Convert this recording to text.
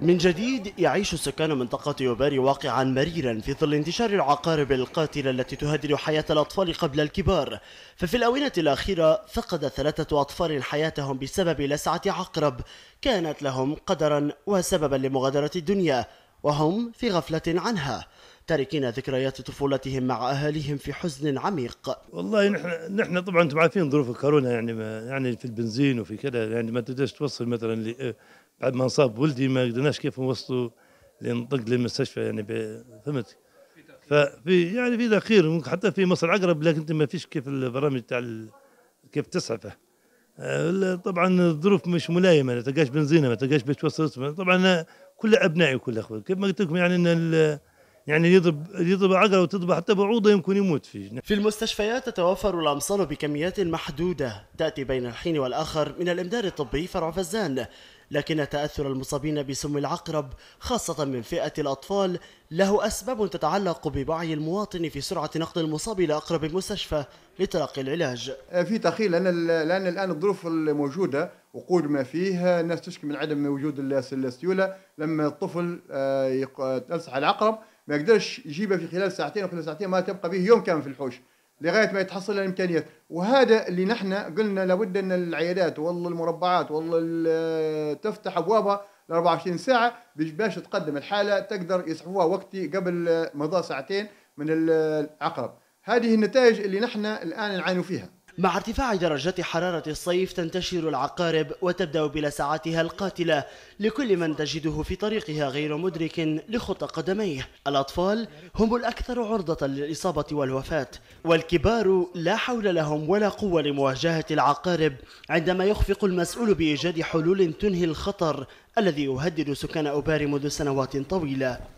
من جديد يعيش سكان منطقة يوباري واقعا مريرا في ظل انتشار العقارب القاتلة التي تهدد حياة الأطفال قبل الكبار ففي الآونة الأخيرة فقد ثلاثة أطفال حياتهم بسبب لسعة عقرب كانت لهم قدرا وسببا لمغادرة الدنيا وهم في غفلة عنها تاركين ذكريات طفولتهم مع اهاليهم في حزن عميق. والله نحن نحن طبعا انتم عارفين ظروف الكورونا يعني ما يعني في البنزين وفي كذا يعني ما تقدرش توصل مثلا بعد ما انصاب ولدي ما قدرناش كيف نوصله لنطق للمستشفى يعني فهمت؟ ففي يعني في تاخير حتى في مصر عقرب لكن ما فيش كيف البرامج تاع كيف تسعفه. طبعا الظروف مش ملائمه ما تلقاش بنزينه ما تلقاش باش طبعا كل ابنائي وكل كيف ما قلت لكم يعني ان يعني يضرب يضرب عقله وتضرب حتى بعوضه يمكن يموت فيه. في المستشفيات تتوفر الامصال بكميات محدوده تاتي بين الحين والاخر من الامداد الطبي فرع فزان لكن تأثر المصابين بسم العقرب خاصة من فئة الأطفال له أسباب تتعلق بوعي المواطن في سرعة نقل المصاب إلى أقرب مستشفى لتلقي العلاج آه، في تأخير لأن لأن الآن الظروف الموجودة وقود ما فيه آه، الناس تشكي من عدم وجود السيولة لما الطفل آه، تلسح العقرب ما يقدرش يجيبها في خلال ساعتين أو ساعتين ما تبقى به يوم كامل في الحوش لغايه ما يتحصل الامكانيات وهذا اللي نحن قلنا لابد ان العيادات والله المربعات والله تفتح ابوابها ل 24 ساعه باش تقدم الحاله تقدر يسحبوها وقتي قبل مضى ساعتين من العقرب هذه النتائج اللي نحن الان نعاني فيها مع ارتفاع درجات حرارة الصيف تنتشر العقارب وتبدأ بلسعاتها القاتلة لكل من تجده في طريقها غير مدرك لخطى قدميه الأطفال هم الأكثر عرضة للإصابة والوفاة والكبار لا حول لهم ولا قوة لمواجهة العقارب عندما يخفق المسؤول بإيجاد حلول تنهي الخطر الذي يهدد سكان أوباري منذ سنوات طويلة